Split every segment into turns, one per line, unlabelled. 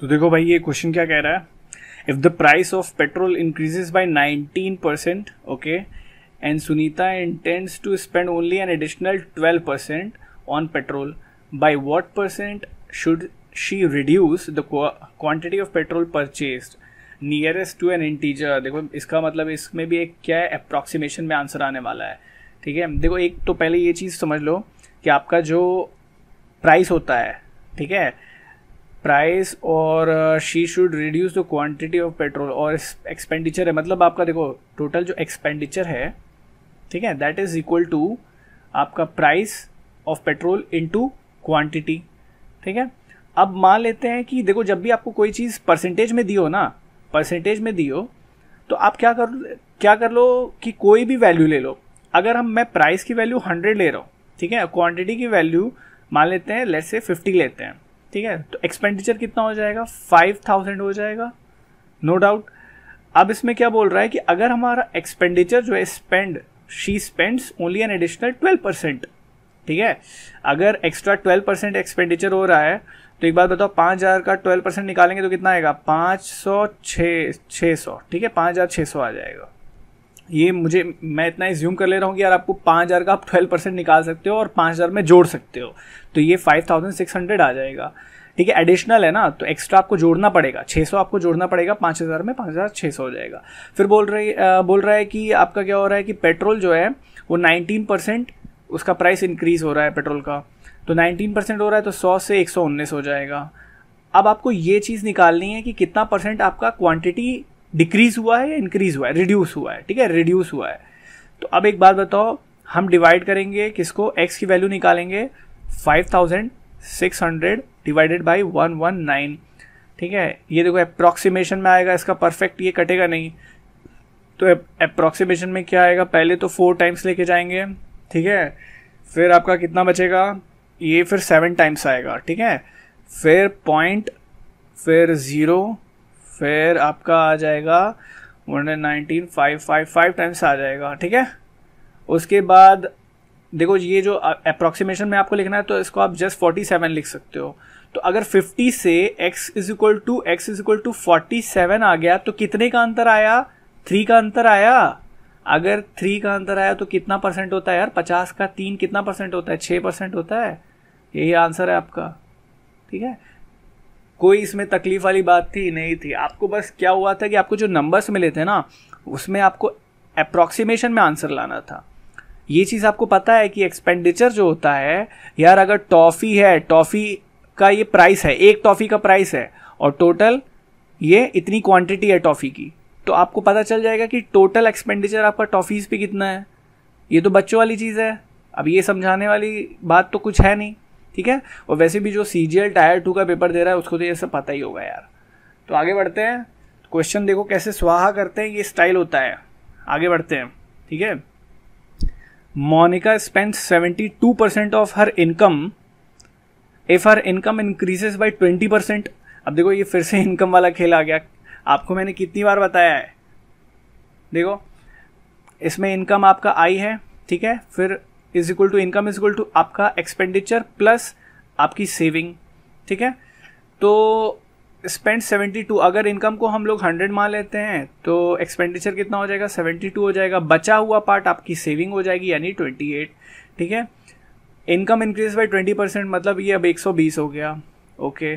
तो देखो भाई ये क्वेश्चन क्या कह रहा है if the price of petrol increases by 19 percent okay and Sunita intends to spend only an additional 12 percent on petrol by what percent should she reduce the quantity of petrol purchase nearest to an integer देखो इसका मतलब इसमें भी एक क्या है approximation में answer आने वाला है ठीक है देखो एक तो पहले ये चीज़ समझ लो कि आपका जो प्राइस होता है ठीक है प्राइस और she should reduce the quantity of petrol और एक्सपेंडिचर है मतलब आपका देखो टोटल जो एक्सपेंडिचर है ठीक है दैट इज़ इक्वल टू आपका price of petrol into quantity ठीक है अब मान लेते हैं कि देखो जब भी आपको कोई चीज़ परसेंटेज में दी हो ना परसेंटेज में दी हो तो आप क्या कर क्या कर लो कि कोई भी वैल्यू ले लो अगर हम मैं प्राइस की वैल्यू हंड्रेड ले रहा हूँ ठीक है क्वांटिटी की वैल्यू मान लेते हैं लेट से फिफ्टी लेते हैं ठीक है तो एक्सपेंडिचर कितना हो जाएगा फाइव थाउजेंड हो जाएगा नो no डाउट अब इसमें क्या बोल रहा है कि अगर हमारा एक्सपेंडिचर जो है spend she spends only an additional twelve percent ठीक है अगर एक्स्ट्रा ट्वेल्व परसेंट एक्सपेंडिचर हो रहा है तो एक बात बताओ पाँच हज़ार का ट्वेल्व परसेंट निकालेंगे तो कितना आएगा पाँच सौ छः छः सौ ठीक है पाँच हज़ार छः सौ आ जाएगा ये मुझे मैं इतना ज्यूम कर ले रहा हूँ कि यार आपको पाँच हज़ार का आप ट्वेल्व परसेंट निकाल सकते हो और पाँच हज़ार में जोड़ सकते हो तो ये फाइव थाउजेंड सिक्स हंड्रेड आ जाएगा ठीक है एडिशनल है ना तो एक्स्ट्रा आपको जोड़ना पड़ेगा छः सौ आपको जोड़ना पड़ेगा पाँच हज़ार में पाँच हज़ार छः सौ हो जाएगा फिर बोल रही आ, बोल रहा है कि आपका क्या हो रहा है कि पेट्रोल जो है वो नाइनटीन परसेंट उसका प्राइस इंक्रीज हो रहा है पेट्रोल का तो नाइनटीन परसेंट हो रहा है तो सौ से एक सौ उन्नीस हो जाएगा अब आपको ये चीज़ निकालनी है कि कितना परसेंट आपका क्वांटिटी डिक्रीज हुआ है या इंक्रीज हुआ है रिड्यूस हुआ है ठीक है रिड्यूस हुआ है तो अब एक बात बताओ हम डिवाइड करेंगे किसको एक्स की वैल्यू निकालेंगे five thousand six hundred divided by one one nine ठीक है ये देखो अप्रॉक्सीमेशन में आएगा इसका परफेक्ट ये कटेगा नहीं तो अप्रोक्सीमेशन में क्या आएगा पहले तो फोर टाइम्स लेके जाएंगे ठीक है फिर आपका कितना बचेगा ये फिर सेवन टाइम्स आएगा ठीक है फिर पॉइंट फिर ज़ीरो फिर आपका आ जाएगा one hundred nineteen five five five times आ जाएगा ठीक है उसके बाद देखो ये जो अप्रोक्सीमेशन में आपको लिखना है तो इसको आप जस्ट फोर्टी सेवन लिख सकते हो तो अगर फिफ्टी से X is equal to X is equal to forty seven आ गया तो कितने का अंतर आया थ्री का अंतर आया अगर थ्री का अंतर आया तो कितना परसेंट होता है यार पचास का तीन कितना परसेंट होता है छः परसेंट होता है यही आंसर है आपका ठीक है कोई इसमें तकलीफ वाली बात थी नहीं थी आपको बस क्या हुआ था कि आपको जो नंबर्स मिले थे ना उसमें आपको अप्रॉक्सीमेशन में आंसर लाना था ये चीज़ आपको पता है कि एक्सपेंडिचर जो होता है यार अगर टॉफ़ी है टॉफ़ी का ये प्राइस है एक टॉफ़ी का प्राइस है और टोटल ये इतनी क्वांटिटी है टॉफ़ी की तो आपको पता चल जाएगा कि टोटल एक्सपेंडिचर आपका टॉफ़ीज़ पे कितना है ये तो बच्चों वाली चीज़ है अब ये समझाने वाली बात तो कुछ है नहीं ठीक है और वैसे भी जो C G L tier two का पेपर दे रहा है उसको तो ये सब पता ही होगा यार तो आगे बढ़ते हैं क्वेश्चन देखो कैसे स्वाहा करते हैं ये स्टाइल होता है आगे बढ़ते हैं ठीक है Monica spend seventy two percent of her income if her income increases by twenty percent अब देखो ये फिर से इनकम वाला खेल आ गया आपको मैंने कितनी बार बताया है देखो इसमें इनकम आपका आई है ठीक है फिर is equal to income is equal to आपका एक्सपेंडिचर प्लस आपकी सेविंग ठीक है तो स्पेंड 72 अगर इनकम को हम लोग 100 मान लेते हैं तो एक्सपेंडिचर कितना हो जाएगा 72 हो जाएगा बचा हुआ पार्ट आपकी सेविंग हो जाएगी यानी 28 ठीक है इनकम इंक्रीज बाय 20 परसेंट मतलब ये अब 120 हो गया okay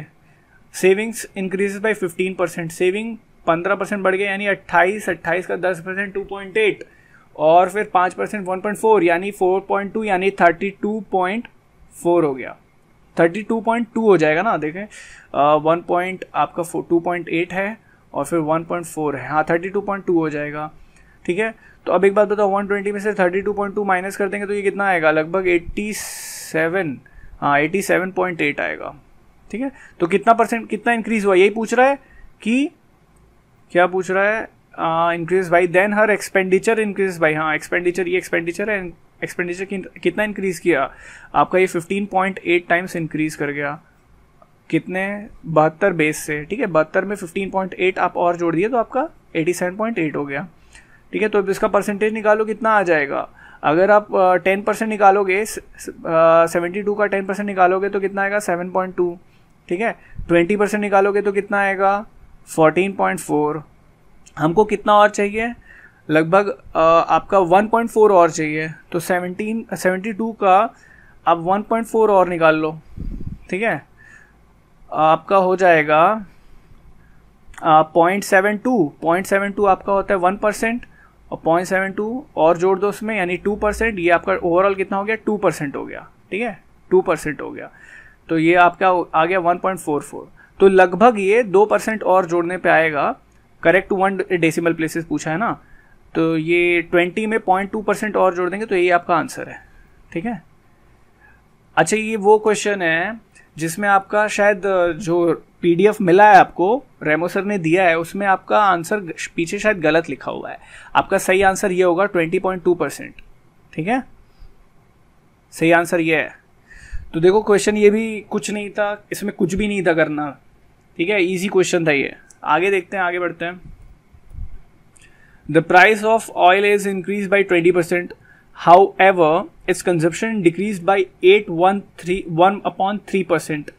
savings increase by 15 percent saving 15 percent बढ़ गया यानी 28 28 का 10 परसेंट टू और फिर पाँच परसेंट वन पॉइंट फोर यानी फोर पॉइंट टू यानी थर्टी टू पॉइंट फोर हो गया थर्टी टू पॉइंट टू हो जाएगा ना देखें वन पॉइंट आपका टू पॉइंट एट है और फिर वन पॉइंट फोर है हाँ थर्टी टू पॉइंट टू हो जाएगा ठीक है तो अब एक बात बताओ वन ट्वेंटी में से thirty two point two minus कर देंगे तो ये कितना आएगा लगभग एट्टी सेवन हाँ एटी सेवन पॉइंट एट आएगा ठीक है तो कितना परसेंट कितना इंक्रीज हुआ यही पूछ रहा है कि क्या पूछ रहा है increase by then her expenditure increase by हाँ एक्सपेंडिचर ये एक्सपेंडिचर है एक्सपेंडिचर कितना इंक्रीज किया आपका ये fifteen point eight times increase कर गया कितने बहत्तर बेस से ठीक है बहत्तर में फिफ्टीन पॉइंट एट आप और जोड़ दिए तो आपका एटी सेवन पॉइंट एट हो गया ठीक है तो इसका परसेंटेज निकालो कितना आ जाएगा अगर आप टेन uh, परसेंट निकालोगे सेवेंटी टू uh, का टेन परसेंट निकालोगे तो कितना आएगा सेवन पॉइंट टू ठीक है ट्वेंटी परसेंट निकालोगे तो कितना आएगा फोर्टीन पॉइंट फोर हमको कितना और चाहिए लगभग आपका 1.4 और चाहिए तो 17 72 का आप 1.4 और निकाल लो ठीक है आपका हो जाएगा point seven two point seven two आपका होता है वन परसेंट और पॉइंट सेवन टू और जोड़ दो उसमें यानी टू परसेंट ये आपका ओवरऑल कितना हो गया टू परसेंट हो गया ठीक है टू परसेंट हो गया तो ये आपका आ गया वन पॉइंट फोर फोर तो लगभग ये दो परसेंट और जोड़ने पे आएगा करेक्ट वन डेसिमल प्लेसेस पूछा है ना तो ये ट्वेंटी में पॉइंट टू परसेंट और जोड़ देंगे तो ये आपका आंसर है ठीक है अच्छा ये वो क्वेश्चन है जिसमें आपका शायद जो पीडीएफ मिला है आपको रेमो सर ने दिया है उसमें आपका आंसर पीछे शायद गलत लिखा हुआ है आपका सही आंसर ये होगा ट्वेंटी पॉइंट टू परसेंट ठीक है सही आंसर ये है तो देखो क्वेश्चन ये भी कुछ नहीं था इसमें कुछ भी नहीं था करना ठीक है इजी क्वेश्चन था ये आगे देखते हैं आगे बढ़ते हैं the price of oil is increase by twenty percent however its consumption decrease by eight one three one upon three percent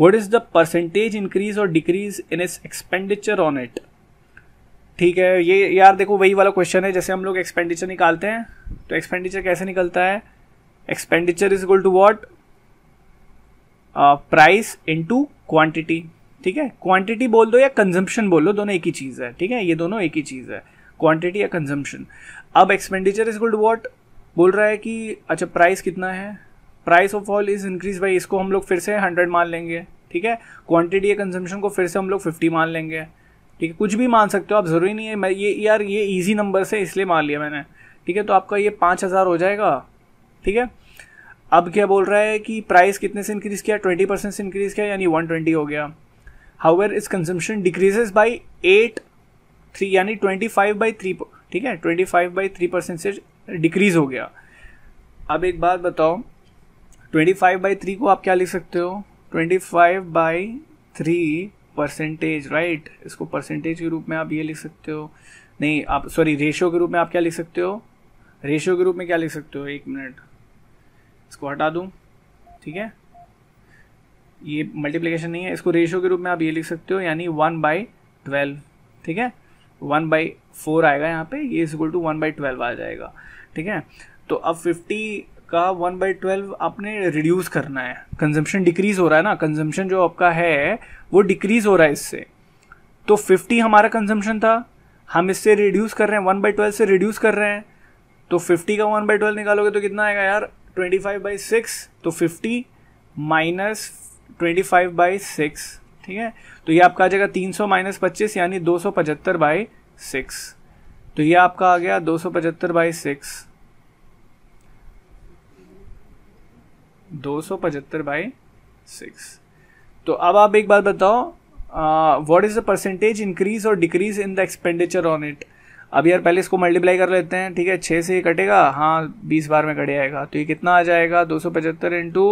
what is the percentage increase और decrease in its expenditure on it ठीक है ये यार देखो वही वाला question है जैसे हम लोग एक्सपेंडिचर निकालते हैं तो एक्सपेंडिचर कैसे निकलता है expenditure is equal to what price into quantity ठीक है क्वांटिटी बोल दो या कंजम्पशन बोल दो दोनों एक ही चीज़ है ठीक है ये दोनों एक ही चीज़ है क्वांटिटी या कंजम्पशन अब एक्सपेंडिचर इज गुड वॉट बोल रहा है कि अच्छा प्राइस कितना है price of oil is increase by इसको हम लोग फिर से हंड्रेड मान लेंगे ठीक है क्वांटिटी या कंजम्पशन को फिर से हम लोग फिफ्टी मान लेंगे ठीक है कुछ भी मान सकते हो आप ज़रूरी नहीं है मैं ये यार ये ईजी नंबर से इसलिए मान लिया मैंने ठीक है तो आपका ये पाँच हज़ार हो जाएगा ठीक है अब क्या बोल रहा है कि प्राइस कितने से इंक्रीज़ किया ट्वेंटी परसेंट से इंक्रीज़ किया यानी वन ट्वेंटी हो गया however is consumption decreases by eight three यानी ट्वेंटी फाइव बाई थ्री ठीक है twenty five by three percent से डिक्रीज हो गया अब एक बात बताओ ट्वेंटी फाइव बाई थ्री को आप क्या लिख सकते हो twenty five by three percentage right इसको परसेंटेज के रूप में आप ये लिख सकते हो नहीं आप सॉरी रेशो के रूप में आप क्या लिख सकते हो रेशो के रूप में क्या लिख सकते हो एक मिनट इसको हटा दूँ ठीक है ये मल्टीप्लीकेशन नहीं है इसको रेशियो के रूप में आप ये लिख सकते हो यानी वन बाई ट्वेल्व ठीक है वन बाई फोर आएगा यहाँ पे ये is equal to one by twelve आ जाएगा ठीक है तो अब फिफ्टी का वन बाई ट्वेल्व आपने रिड्यूस करना है कंजम्पशन डिक्रीज हो रहा है ना कंजम्पशन जो आपका है वो डिक्रीज हो रहा है इससे तो फिफ्टी हमारा कंजम्पशन था हम इससे रिड्यूस कर रहे हैं वन बाई ट्वेल्व से रिड्यूस कर रहे हैं तो फिफ्टी का वन बाई ट्वेल्व निकालोगे तो कितना आएगा यार ट्वेंटी फाइव बाई सिक्स तो fifty minus twenty five by six ठीक है तो ये आपका आ जाएगा तीन सौ माइनस पच्चीस यानी दो सौ पचहत्तर बाई सिक्स तो ये आपका आ गया दो सौ पचहत्तर बाई सिक्स दो सौ पचहत्तर बाई सिक्स तो अब आप एक बात बताओ what is the percentage increase और decrease in the expenditure on it अब यार पहले इसको मल्टीप्लाई कर लेते हैं ठीक है छः से ये कटेगा हाँ बीस बार में कट जाएगा तो ये कितना आ जाएगा दो सौ पचहत्तर इंटू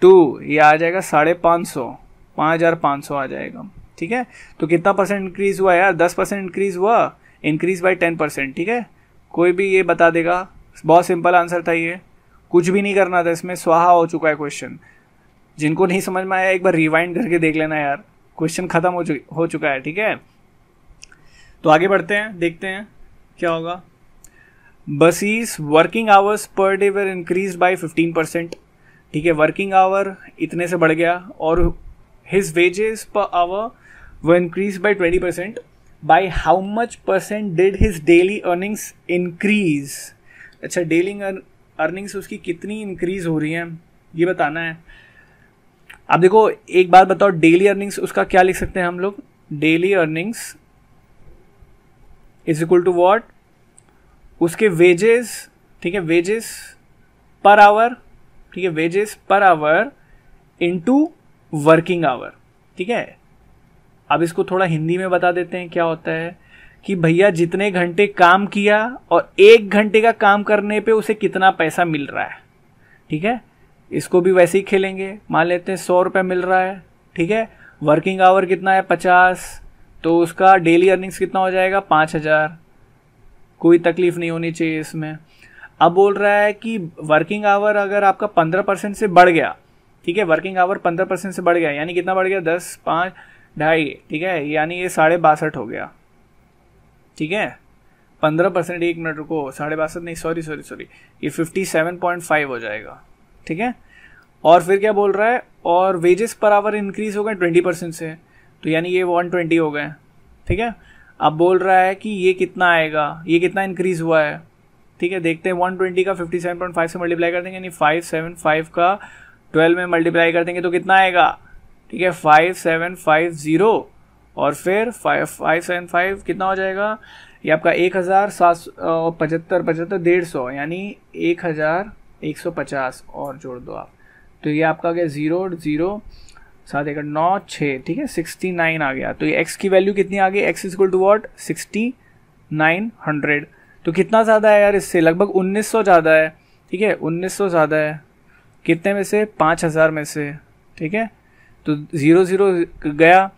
टू ये आ जाएगा साढ़े पाँच सौ पाँच हज़ार पाँच सौ आ जाएगा ठीक है तो कितना परसेंट इंक्रीज़ हुआ यार दस परसेंट इंक्रीज़ हुआ इंक्रीज़ बाई टेन परसेंट ठीक है कोई भी ये बता देगा बहुत सिंपल आंसर था ये कुछ भी नहीं करना था इसमें स्वाहा हो चुका है क्वेश्चन जिनको नहीं समझ में आया एक बार रिवाइंड करके देख लेना यार क्वेश्चन ख़त्म हो चुकी हो चुका है ठीक है तो आगे बढ़ते हैं देखते हैं क्या होगा basis working hours per day were increase by fifteen percent ठीक है वर्किंग आवर इतने से बढ़ गया और हिज वेजेस पर आवर वो increase by twenty percent by how much percent did his daily earnings increase अच्छा डेली अर्निंग्स उसकी कितनी इंक्रीज हो रही हैं ये बताना है आप देखो एक बात बताओ डेली अर्निंग्स उसका क्या लिख सकते हैं हम लोग daily earnings is equal to what उसके वेजेस ठीक है वेजेस पर आवर ठीक है wages per our into working hour ठीक है अब इसको थोड़ा हिंदी में बता देते हैं क्या होता है कि भैया जितने घंटे काम किया और एक घंटे का काम करने पे उसे कितना पैसा मिल रहा है ठीक है इसको भी वैसे ही खेलेंगे मान लेते हैं सौ रुपये मिल रहा है ठीक है वर्किंग आवर कितना है पचास तो उसका डेली अर्निंग्स कितना हो जाएगा पाँच हज़ार कोई तकलीफ नहीं होनी चाहिए इसमें अब बोल रहा है कि वर्किंग आवर अगर आपका पंद्रह परसेंट से बढ़ गया ठीक है वर्किंग आवर पंद्रह परसेंट से बढ़ गया यानी कितना बढ़ गया दस पाँच ढाई ठीक है यानी ये साढ़े बासठ हो गया ठीक है पंद्रह परसेंट एक मिनट रुको साढ़े बासठ नहीं सॉरी सॉरी सॉरी ये फिफ्टी सेवन पॉइंट फाइव हो जाएगा ठीक है और फिर क्या बोल रहा है और वेजेस पर आवर इंक्रीज हो गए ट्वेंटी परसेंट से तो यानी ये वन ट्वेंटी हो गए ठीक है अब बोल रहा है कि ये कितना आएगा ये कितना इंक्रीज हुआ है ठीक है देखते हैं 120 का 57.5 से मल्टीप्लाई कर देंगे यानी 575 का 12 में मल्टीप्लाई कर देंगे तो कितना आएगा ठीक है 5750 और फिर 5575 कितना हो जाएगा ये आपका एक हज़ार सात पचहत्तर पचहत्तर डेढ़ सौ यानी एक हज़ार एक सौ पचास और जोड़ दो आप तो ये आपका गया ज़ीरो ज़ीरो सात एक नौ छः ठीक है सिक्सटी नाइन आ गया तो ये एक्स की वैल्यू कितनी आ गई x is equal to what sixty nine hundred तो कितना ज़्यादा है यार इससे लगभग 1900 ज़्यादा है ठीक है 1900 ज़्यादा है कितने में से 5000 में से ठीक है तो ज़ीरो ज़ीरो गया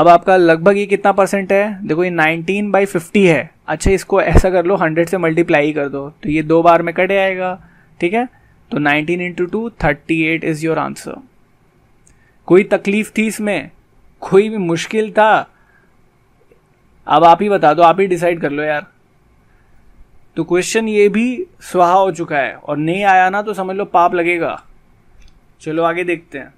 अब आपका लगभग ये कितना परसेंट है देखो ये 19 बाई फिफ्टी है अच्छा इसको ऐसा कर लो 100 से मल्टीप्लाई कर दो तो ये दो बार में कट आएगा ठीक है तो 19 into two thirty eight is your answer कोई तकलीफ थी इसमें कोई भी मुश्किल था अब आप ही बता दो आप ही डिसाइड कर लो यार तो क्वेश्चन ये भी स्वाहा हो चुका है और नहीं आया ना तो समझ लो पाप लगेगा चलो आगे देखते हैं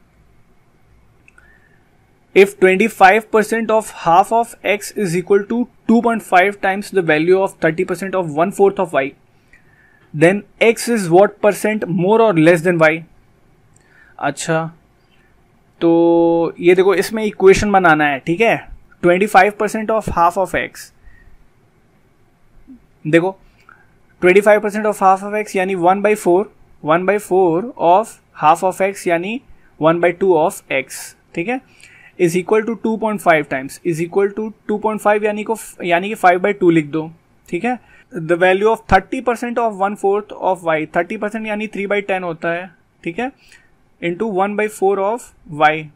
if 25% percent of half of x is equal to two point five times the value of thirty percent of one fourth of y then x is what percent more और लेस देन वाई अच्छा तो ये देखो इसमें equation बनाना है ठीक है twenty five percent of half of x देखो twenty five percent of half of x यानी one by four one by four of half of x यानी one by two of x ठीक है is equal to two point five times is equal to two point five यानी को यानी कि five by two लिख दो ठीक है the value of thirty percent of one fourth of y thirty percent यानी थ्री बाई टेन होता है ठीक है into one by four of y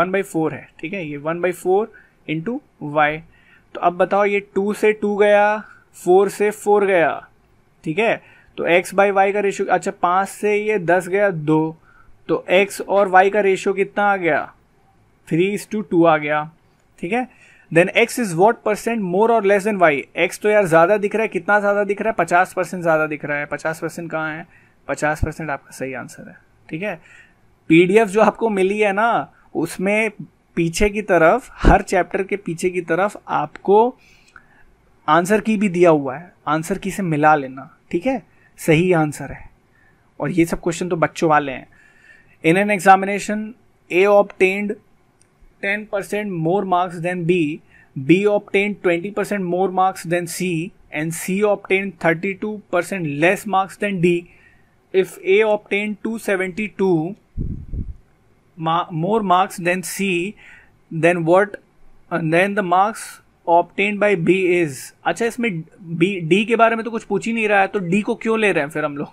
one by four है ठीक है ये one by four into y तो अब बताओ ये टू से टू गया फोर से फोर गया ठीक है तो x बाई वाई का रेशियो अच्छा पाँच से ये दस गया दो तो x और y का रेशियो कितना आ गया थ्री इज टू टू आ गया ठीक है then x is what percent more और लेस देन y x तो यार ज़्यादा दिख रहा है कितना ज़्यादा दिख रहा है पचास परसेंट ज़्यादा दिख रहा है पचास परसेंट कहाँ है पचास परसेंट आपका सही आंसर है ठीक है पीडीएफ जो आपको मिली है ना उसमें पीछे की तरफ हर चैप्टर के पीछे की तरफ आपको आंसर की भी दिया हुआ है आंसर की से मिला लेना ठीक है सही आंसर है और ये सब क्वेश्चन तो बच्चों वाले हैं in an examination A obtained ten percent more marks than B B obtained twenty percent more marks than C and C obtained thirty two percent less marks than D if A obtained two seventy two more marks than C then what then the marks obtain by B is अच्छा इसमें B D के बारे में तो कुछ पूछ ही नहीं रहा है तो डी को क्यों ले रहे हैं फिर हम लोग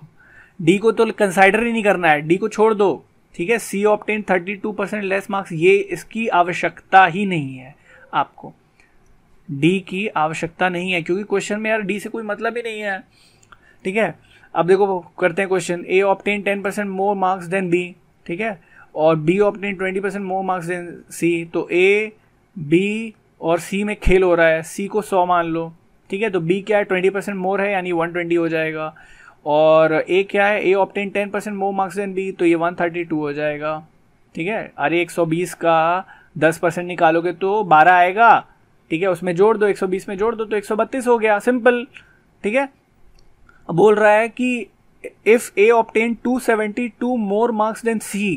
डी को तो कंसाइडर ही नहीं करना है डी को छोड़ दो ठीक है C obtain thirty two percent less marks ये इसकी आवश्यकता ही नहीं है आपको डी की आवश्यकता नहीं है क्योंकि क्वेश्चन में यार डी से कोई मतलब ही नहीं है ठीक है अब देखो करते हैं question A obtain ten percent more marks than B ठीक है और B obtain twenty percent more marks than C तो ए बी और सी में खेल हो रहा है सी को सौ मान लो ठीक है तो बी क्या है ट्वेंटी परसेंट मोर है यानी वन ट्वेंटी हो जाएगा और ए क्या है A obtain ten percent more marks than B तो ये वन थर्टी टू हो जाएगा ठीक है अरे एक सौ बीस का दस परसेंट निकालोगे तो बारह आएगा ठीक है उसमें जोड़ दो एक सौ बीस में जोड़ दो तो एक सौ बत्तीस हो गया सिंपल ठीक है बोल रहा है कि if A obtain two seventy two more marks than C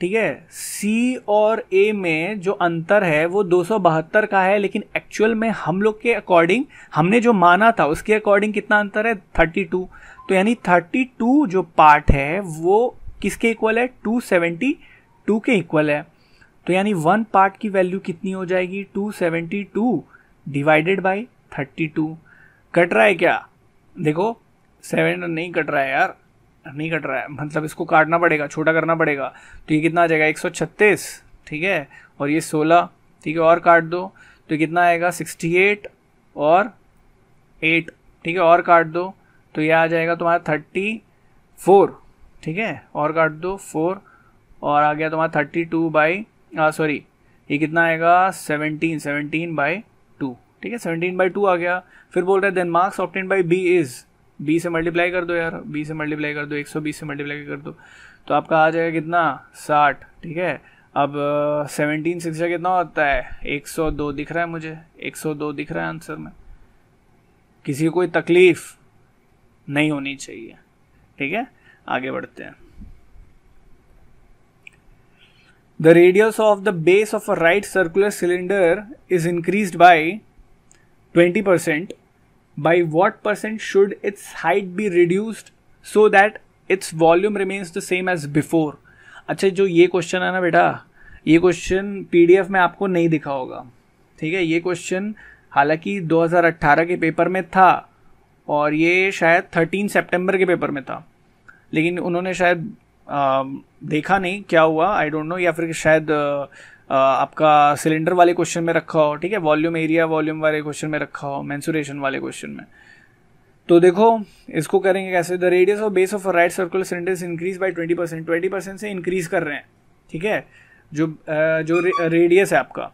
ठीक है सी और ए में जो अंतर है वो दो का है लेकिन एक्चुअल में हम लोग के अकॉर्डिंग हमने जो माना था उसके अकॉर्डिंग कितना अंतर है 32 तो यानी 32 जो पार्ट है वो किसके इक्वल है 272 के इक्वल है तो यानी वन पार्ट की वैल्यू कितनी हो जाएगी 272 डिवाइडेड बाय 32 कट रहा है क्या देखो सेवन नहीं कट रहा है यार नहीं कट रहा है मतलब इसको काटना पड़ेगा छोटा करना पड़ेगा तो ये कितना आ जाएगा एक सौ छत्तीस ठीक है और ये सोलह ठीक है और काट दो तो ये कितना आएगा सिक्सटी एट और एट ठीक है और काट दो तो ये आ जाएगा तुम्हारा थर्टी फोर ठीक है और काट दो फोर और आ गया तुम्हारा थर्टी टू बाई सॉरी ये कितना आएगा सेवनटीन सेवनटीन बाई टू ठीक है सेवनटीन बाई टू आ गया फिर बोल रहे हैं then marks obtain by B is B से मल्टीप्लाई कर दो यार बी से मल्टीप्लाई कर दो एक सौ बीस से मल्टीप्लाई कर दो तो आपका आ जाएगा कितना साठ ठीक है अब सेवनटीन सिक्स कितना होता है दो दिख रहा है मुझे एक सौ दो दिख रहा है आंसर में किसी कोई तकलीफ नहीं होनी चाहिए ठीक है आगे बढ़ते हैं the radius of the base of a right circular cylinder is increase by twenty percent by what percent should its height be reduced so that its volume remains the same as before अच्छा जो ये question है ना बेटा ये question PDF में आपको नहीं दिखा होगा ठीक है ये क्वेश्चन हालांकि 2018 के पेपर में था और ये शायद 13 सितंबर के पेपर में था लेकिन उन्होंने शायद आ, देखा नहीं क्या हुआ आई डोंट नो या फिर शायद आ, आपका सिलेंडर वाले क्वेश्चन में रखा हो ठीक है वॉल्यूम एरिया वॉल्यूम वाले क्वेश्चन में रखा हो मैंसुरेशन वाले क्वेश्चन में तो देखो इसको करेंगे कैसे the radius of base of right circular cylinder is increase by twenty percent twenty percent से इंक्रीज कर रहे हैं ठीक है जो जो रेडियस है आपका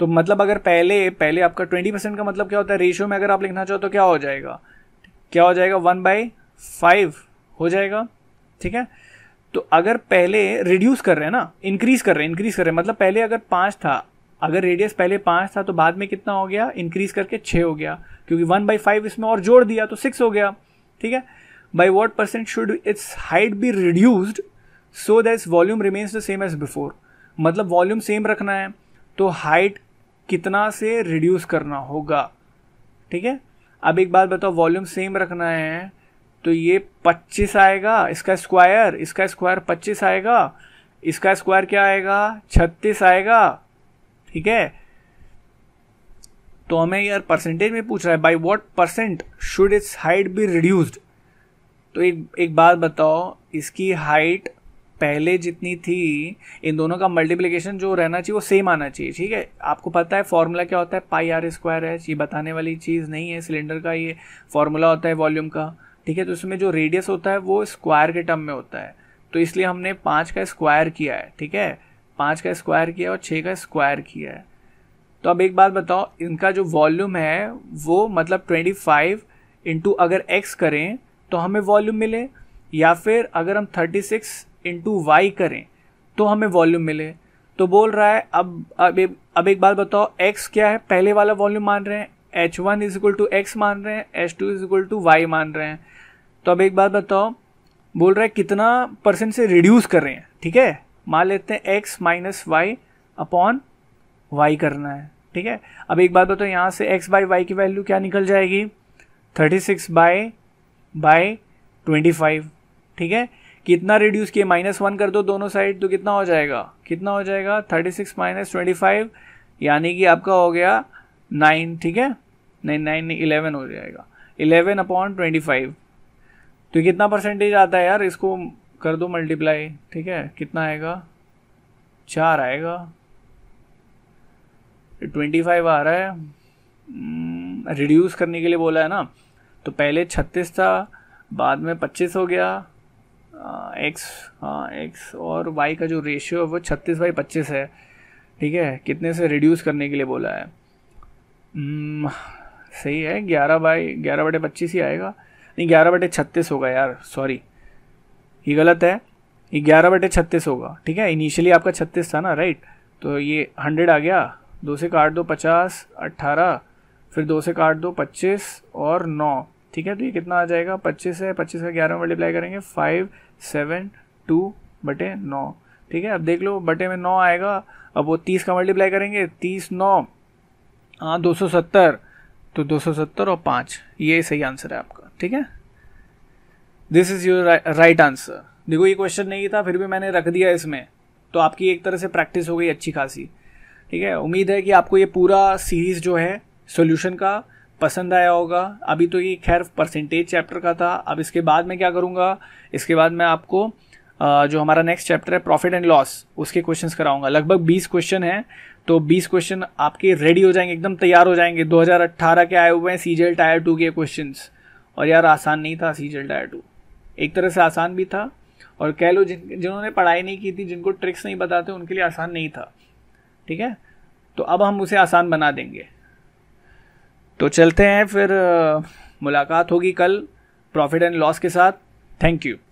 तो मतलब अगर पहले पहले आपका ट्वेंटी परसेंट का मतलब क्या होता है रेशियो में अगर आप लिखना चाहो तो क्या हो जाएगा क्या हो जाएगा वन बाई फाइव हो जाएगा ठीक है तो अगर पहले रिड्यूस कर रहे हैं ना इंक्रीज कर रहे हैं इंक्रीज कर रहे हैं मतलब पहले अगर पांच था अगर रेडियस पहले पांच था तो बाद में कितना हो गया इंक्रीज करके छः हो गया क्योंकि वन बाई फाइव इसमें और जोड़ दिया तो सिक्स हो गया ठीक है by what percent should its height be reduced so that volume remains the same as before मतलब वॉल्यूम सेम रखना है तो हाइट कितना से रिड्यूस करना होगा ठीक है अब एक बात बताओ वॉल्यूम सेम रखना है तो ये 25 आएगा इसका स्क्वायर इसका स्क्वायर 25 आएगा इसका स्क्वायर क्या आएगा 36 आएगा ठीक है तो हमें यार परसेंटेज में पूछ रहा है by what percent should its height be reduced तो एक एक बात बताओ इसकी हाइट पहले जितनी थी इन दोनों का मल्टीप्लीकेशन जो रहना चाहिए वो सेम आना चाहिए ठीक है आपको पता है फॉर्मूला क्या होता है पाई आर स्क्वायर है ये बताने वाली चीज़ नहीं है सिलेंडर का ये फॉर्मूला होता है वॉल्यूम का ठीक है तो इसमें जो रेडियस होता है वो स्क्वायर के टर्म में होता है तो इसलिए हमने पाँच का स्क्वायर किया है ठीक है पाँच का स्क्वायर किया और छः का स्क्वायर किया है तो अब एक बात बताओ इनका जो वॉल्यूम है वो मतलब ट्वेंटी फाइव इंटू अगर एक्स करें तो हमें वॉल्यूम मिले या फिर अगर हम थर्टी सिक्स इंटू वाई करें तो हमें वॉल्यूम मिले तो बोल रहा है अब अब अब एक बात बताओ एक्स क्या है पहले वाला वॉल्यूम मान रहे हैं H one is equal to x मान रहे हैं H two is equal to y मान रहे हैं तो अब एक बात बताओ बोल रहा है कितना परसेंट से रिड्यूस कर रहे हैं ठीक है मान लेते हैं x minus y upon y करना है ठीक है अब एक बात बताओ यहाँ से एक्स बाई वाई की वैल्यू क्या निकल जाएगी thirty six by by twenty five ठीक है कितना रिड्यूस किए माइनस वन कर दो दोनों साइड तो कितना हो जाएगा कितना हो जाएगा thirty six minus twenty five यानी कि आपका हो गया नाइन ठीक है नहीं नाइन नहीं इलेवन हो जाएगा इलेवन अपॉन ट्वेंटी फाइव तो कितना परसेंटेज आता है यार इसको कर दो मल्टीप्लाई ठीक है कितना आएगा चार आएगा ट्वेंटी फाइव आ रहा है रिड्यूस हम्म, करने के लिए बोला है ना तो पहले छत्तीस था बाद में पच्चीस हो गया एक्स हाँ एक्स और वाई का जो रेशियो है वो छत्तीस बाई पच्चीस है ठीक है कितने से रिड्यूस करने के लिए बोला है हम्म, सही है ग्यारह बाई ग्यारह बटे पच्चीस ही आएगा नहीं ग्यारह बटे छत्तीस होगा यार सॉरी ये गलत है ये ग्यारह बटे छत्तीस होगा ठीक है इनिशियली आपका छत्तीस था ना राइट तो ये हंड्रेड आ गया दो से काट दो पचास अट्ठारह फिर दो से काट दो पच्चीस और नौ ठीक है तो ये कितना आ जाएगा पच्चीस है पच्चीस का ग्यारह मल्टीप्लाई करेंगे फाइव सेवन टू बटे नौ ठीक है अब देख लो बटे में नौ आएगा अब वो तीस का मल्टीप्लाई करेंगे तीस नौ हाँ दो सौ सत्तर तो 270 और 5 ये सही आंसर है आपका ठीक है this is your right answer देखो ये क्वेश्चन नहीं था फिर भी मैंने रख दिया इसमें तो आपकी एक तरह से प्रैक्टिस हो गई अच्छी खासी ठीक है उम्मीद है कि आपको ये पूरा सीरीज़ जो है सोल्यूशन का पसंद आया होगा अभी तो ये खैर परसेंटेज चैप्टर का था अब इसके बाद मैं क्या करूँगा इसके बाद मैं आपको जो हमारा नेक्स्ट चैप्टर है प्रॉफिट एंड लॉस उसके क्वेश्चंस कराऊंगा लगभग 20 क्वेश्चन हैं तो 20 क्वेश्चन आपके रेडी हो जाएंगे एकदम तैयार हो जाएंगे 2018 के आए हुए हैं सीजल टायर टू के क्वेश्चन और यार आसान नहीं था सीजल टायर टू एक तरह से आसान भी था और कह लो जिन जिन्होंने पढ़ाई नहीं की थी जिनको ट्रिक्स नहीं बताते उनके लिए आसान नहीं था ठीक है तो अब हम उसे आसान बना देंगे तो चलते हैं फिर मुलाकात होगी कल प्रॉफिट एंड लॉस के साथ थैंक यू